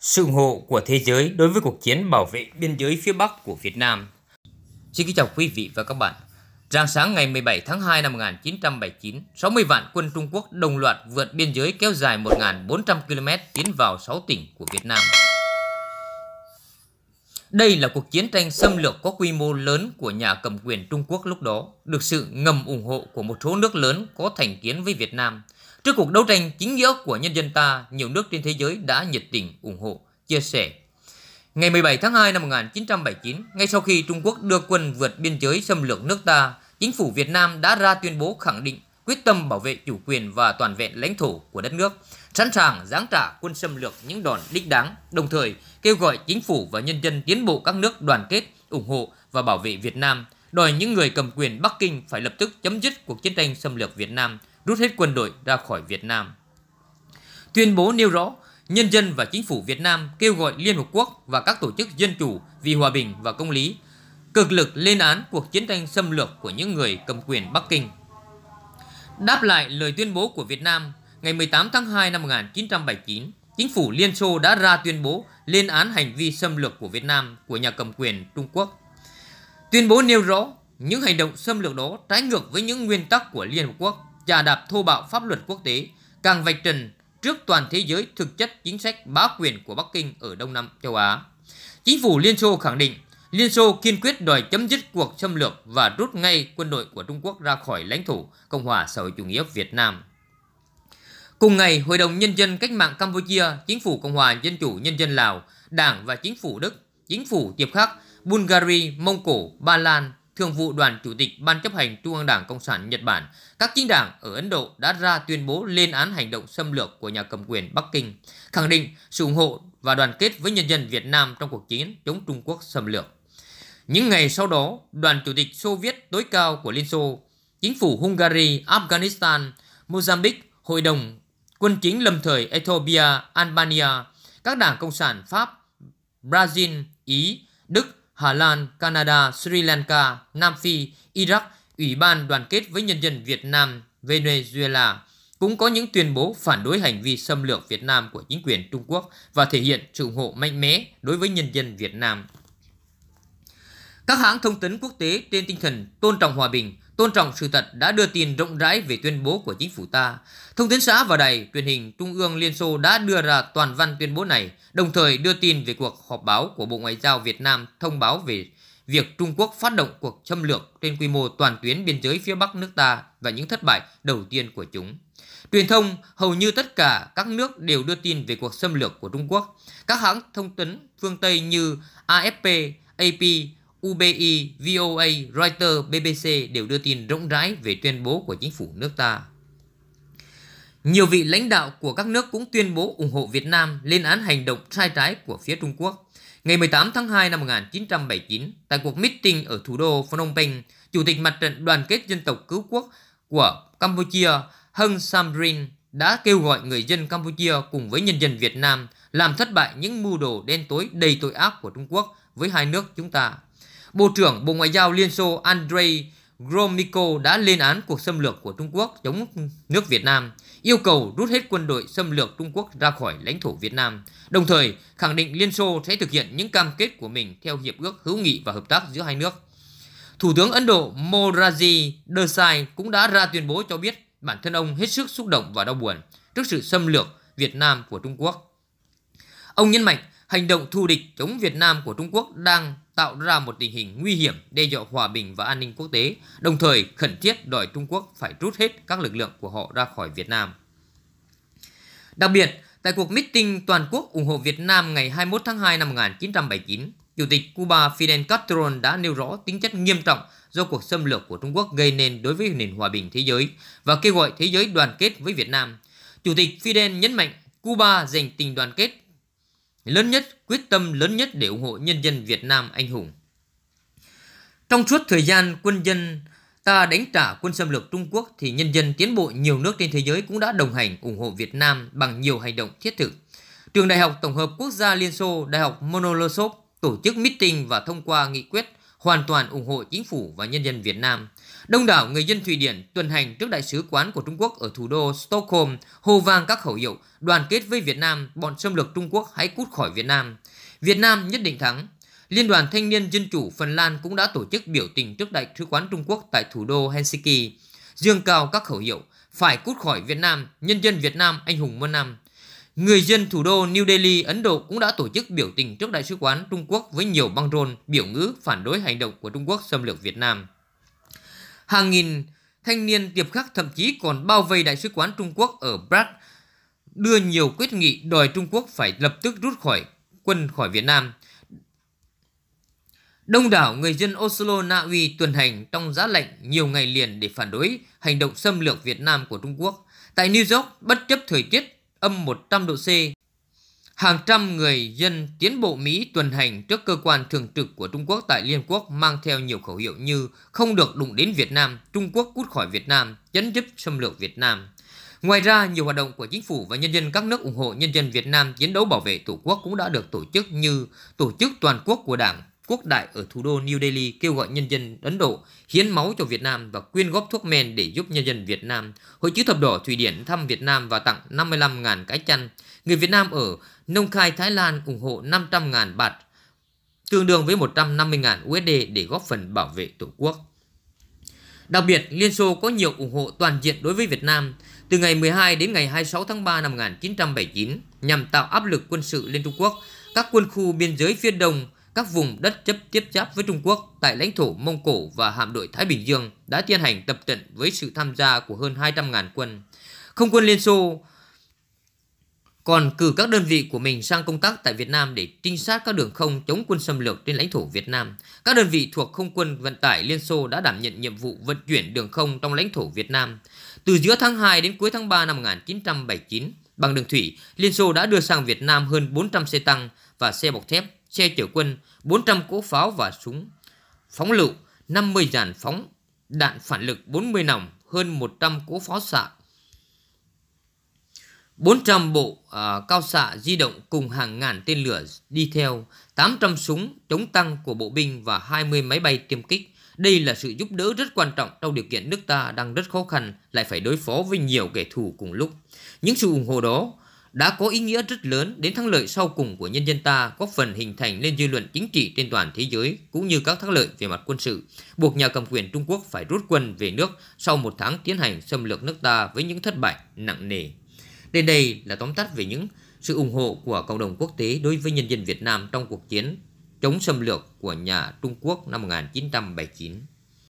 sự ủng hộ của thế giới đối với cuộc chiến bảo vệ biên giới phía Bắc của Việt Nam. Xin kính chào quý vị và các bạn. Rạng sáng ngày 17 tháng 2 năm 1979, 60 vạn quân Trung Quốc đồng loạt vượt biên giới kéo dài 1.400 km tiến vào 6 tỉnh của Việt Nam. Đây là cuộc chiến tranh xâm lược có quy mô lớn của nhà cầm quyền Trung Quốc lúc đó, được sự ngầm ủng hộ của một số nước lớn có thành kiến với Việt Nam – Trước cuộc đấu tranh chính nghĩa của nhân dân ta, nhiều nước trên thế giới đã nhiệt tình ủng hộ, chia sẻ. Ngày 17 tháng 2 năm 1979, ngay sau khi Trung Quốc đưa quân vượt biên giới xâm lược nước ta, chính phủ Việt Nam đã ra tuyên bố khẳng định quyết tâm bảo vệ chủ quyền và toàn vẹn lãnh thổ của đất nước, sẵn sàng giáng trả quân xâm lược những đòn đích đáng, đồng thời kêu gọi chính phủ và nhân dân tiến bộ các nước đoàn kết, ủng hộ và bảo vệ Việt Nam, đòi những người cầm quyền Bắc Kinh phải lập tức chấm dứt cuộc chiến tranh xâm lược Việt Nam – rút hết quân đội ra khỏi Việt Nam. Tuyên bố nêu rõ, nhân dân và chính phủ Việt Nam kêu gọi Liên Hợp Quốc và các tổ chức dân chủ vì hòa bình và công lý, cực lực lên án cuộc chiến tranh xâm lược của những người cầm quyền Bắc Kinh. Đáp lại lời tuyên bố của Việt Nam, ngày 18 tháng 2 năm 1979, chính phủ Liên Xô đã ra tuyên bố lên án hành vi xâm lược của Việt Nam của nhà cầm quyền Trung Quốc. Tuyên bố nêu rõ những hành động xâm lược đó trái ngược với những nguyên tắc của Liên Hợp Quốc chà đạp thô bạo pháp luật quốc tế, càng vạch trần trước toàn thế giới thực chất chính sách bá quyền của Bắc Kinh ở Đông Nam châu Á. Chính phủ Liên Xô khẳng định Liên Xô kiên quyết đòi chấm dứt cuộc xâm lược và rút ngay quân đội của Trung Quốc ra khỏi lãnh thổ Cộng hòa xã hội chủ nghĩa Việt Nam. Cùng ngày, Hội đồng Nhân dân Cách mạng Campuchia, Chính phủ Cộng hòa Dân chủ Nhân dân Lào, Đảng và Chính phủ Đức, Chính phủ tiệp Khắc, Bulgaria, Mông Cổ, Ba Lan, Thường vụ Đoàn Chủ tịch Ban chấp hành Trung ương Đảng Cộng sản Nhật Bản, các chính đảng ở Ấn Độ đã ra tuyên bố lên án hành động xâm lược của nhà cầm quyền Bắc Kinh, khẳng định sự ủng hộ và đoàn kết với nhân dân Việt Nam trong cuộc chiến chống Trung Quốc xâm lược. Những ngày sau đó, đoàn chủ tịch Xô Viết tối cao của Liên Xô, chính phủ Hungary, Afghanistan, Mozambique, Hội đồng quân chính lâm thời Ethiopia, Albania, các đảng Cộng sản Pháp, Brazil, Ý, Đức Hà Lan, Canada, Sri Lanka, Nam Phi, Iraq, Ủy ban đoàn kết với nhân dân Việt Nam, Venezuela cũng có những tuyên bố phản đối hành vi xâm lược Việt Nam của chính quyền Trung Quốc và thể hiện sự ủng hộ mạnh mẽ đối với nhân dân Việt Nam. Các hãng thông tấn quốc tế trên tinh thần tôn trọng hòa bình tôn trọng sự thật đã đưa tin rộng rãi về tuyên bố của chính phủ ta. Thông tấn xã và đài truyền hình Trung ương Liên Xô đã đưa ra toàn văn tuyên bố này, đồng thời đưa tin về cuộc họp báo của Bộ Ngoại giao Việt Nam thông báo về việc Trung Quốc phát động cuộc xâm lược trên quy mô toàn tuyến biên giới phía Bắc nước ta và những thất bại đầu tiên của chúng. Truyền thông hầu như tất cả các nước đều đưa tin về cuộc xâm lược của Trung Quốc. Các hãng thông tấn phương Tây như AFP, AP, UBI, VOA, Reuters, BBC đều đưa tin rộng rãi về tuyên bố của chính phủ nước ta. Nhiều vị lãnh đạo của các nước cũng tuyên bố ủng hộ Việt Nam lên án hành động sai trái của phía Trung Quốc. Ngày 18 tháng 2 năm 1979, tại cuộc meeting ở thủ đô Phnom Penh, Chủ tịch Mặt trận Đoàn kết Dân tộc Cứu Quốc của Campuchia Hưng Samrin đã kêu gọi người dân Campuchia cùng với nhân dân Việt Nam làm thất bại những mưu đồ đen tối đầy tội ác của Trung Quốc với hai nước chúng ta Bộ trưởng Bộ Ngoại giao Liên Xô Andrei Gromyko đã lên án cuộc xâm lược của Trung Quốc chống nước Việt Nam, yêu cầu rút hết quân đội xâm lược Trung Quốc ra khỏi lãnh thổ Việt Nam, đồng thời khẳng định Liên Xô sẽ thực hiện những cam kết của mình theo Hiệp ước Hữu nghị và Hợp tác giữa hai nước. Thủ tướng Ấn Độ Moraji Desai cũng đã ra tuyên bố cho biết bản thân ông hết sức xúc động và đau buồn trước sự xâm lược Việt Nam của Trung Quốc. Ông nhấn mạnh Hành động thù địch chống Việt Nam của Trung Quốc đang tạo ra một tình hình nguy hiểm đe dọa hòa bình và an ninh quốc tế, đồng thời khẩn thiết đòi Trung Quốc phải rút hết các lực lượng của họ ra khỏi Việt Nam. Đặc biệt, tại cuộc meeting toàn quốc ủng hộ Việt Nam ngày 21 tháng 2 năm 1979, Chủ tịch Cuba Fidel Castro đã nêu rõ tính chất nghiêm trọng do cuộc xâm lược của Trung Quốc gây nên đối với nền hòa bình thế giới và kêu gọi thế giới đoàn kết với Việt Nam. Chủ tịch Fidel nhấn mạnh Cuba dành tình đoàn kết lớn nhất, quyết tâm lớn nhất để ủng hộ nhân dân Việt Nam anh hùng. Trong suốt thời gian quân dân ta đánh trả quân xâm lược Trung Quốc thì nhân dân tiến bộ nhiều nước trên thế giới cũng đã đồng hành ủng hộ Việt Nam bằng nhiều hành động thiết thực. Trường Đại học Tổng hợp Quốc gia Liên Xô, Đại học Monolosov tổ chức meeting và thông qua nghị quyết hoàn toàn ủng hộ chính phủ và nhân dân Việt Nam – Đông đảo người dân Thụy Điển tuần hành trước đại sứ quán của Trung Quốc ở thủ đô Stockholm hô vang các khẩu hiệu đoàn kết với Việt Nam, bọn xâm lược Trung Quốc hãy cút khỏi Việt Nam. Việt Nam nhất định thắng. Liên đoàn Thanh niên Dân chủ Phần Lan cũng đã tổ chức biểu tình trước đại sứ quán Trung Quốc tại thủ đô Helsinki, dương cao các khẩu hiệu phải cút khỏi Việt Nam, nhân dân Việt Nam anh hùng muôn năm. Người dân thủ đô New Delhi, Ấn Độ cũng đã tổ chức biểu tình trước đại sứ quán Trung Quốc với nhiều băng rôn biểu ngữ phản đối hành động của Trung Quốc xâm lược Việt Nam hàng nghìn thanh niên tiệp khắc thậm chí còn bao vây đại sứ quán Trung Quốc ở Brad, đưa nhiều quyết nghị đòi Trung Quốc phải lập tức rút khỏi quân khỏi Việt Nam. Đông đảo người dân Oslo, Na Uy tuần hành trong giá lạnh nhiều ngày liền để phản đối hành động xâm lược Việt Nam của Trung Quốc. Tại New York, bất chấp thời tiết âm 100 độ C, Hàng trăm người dân tiến bộ Mỹ tuần hành trước cơ quan thường trực của Trung Quốc tại Liên Quốc mang theo nhiều khẩu hiệu như không được đụng đến Việt Nam, Trung Quốc cút khỏi Việt Nam, chấn dứt xâm lược Việt Nam. Ngoài ra, nhiều hoạt động của chính phủ và nhân dân các nước ủng hộ nhân dân Việt Nam chiến đấu bảo vệ Tổ quốc cũng đã được tổ chức như Tổ chức Toàn quốc của Đảng, Quốc đại ở thủ đô New Delhi kêu gọi nhân dân Ấn Độ hiến máu cho Việt Nam và quyên góp thuốc men để giúp nhân dân Việt Nam. Hội chữ thập đỏ Thụy Điển thăm Việt Nam và tặng 55.000 cái chăn Người Việt Nam ở Nông Khai, Thái Lan ủng hộ 500.000 bạt, tương đương với 150.000 USD để góp phần bảo vệ Tổ quốc. Đặc biệt, Liên Xô có nhiều ủng hộ toàn diện đối với Việt Nam từ ngày 12 đến ngày 26 tháng 3 năm 1979 nhằm tạo áp lực quân sự lên Trung Quốc, các quân khu biên giới phía đông, các vùng đất chấp tiếp giáp với Trung Quốc tại lãnh thổ Mông Cổ và hạm đội Thái Bình Dương đã tiến hành tập trận với sự tham gia của hơn 200.000 quân. Không quân Liên Xô còn cử các đơn vị của mình sang công tác tại Việt Nam để trinh sát các đường không chống quân xâm lược trên lãnh thổ Việt Nam. Các đơn vị thuộc không quân vận tải Liên Xô đã đảm nhận nhiệm vụ vận chuyển đường không trong lãnh thổ Việt Nam. Từ giữa tháng 2 đến cuối tháng 3 năm 1979, bằng đường thủy, Liên Xô đã đưa sang Việt Nam hơn 400 xe tăng và xe bọc thép, xe chở quân, 400 cỗ pháo và súng, phóng lựu, 50 dàn phóng, đạn phản lực 40 nòng, hơn 100 cỗ pháo xạ 400 bộ uh, cao xạ di động cùng hàng ngàn tên lửa đi theo, 800 súng chống tăng của bộ binh và 20 máy bay tiêm kích. Đây là sự giúp đỡ rất quan trọng trong điều kiện nước ta đang rất khó khăn lại phải đối phó với nhiều kẻ thù cùng lúc. Những sự ủng hộ đó đã có ý nghĩa rất lớn đến thắng lợi sau cùng của nhân dân ta, góp phần hình thành nên dư luận chính trị trên toàn thế giới cũng như các thắng lợi về mặt quân sự, buộc nhà cầm quyền Trung Quốc phải rút quân về nước sau một tháng tiến hành xâm lược nước ta với những thất bại nặng nề. Đến đây là tóm tắt về những sự ủng hộ của cộng đồng quốc tế đối với nhân dân Việt Nam trong cuộc chiến chống xâm lược của nhà Trung Quốc năm 1979.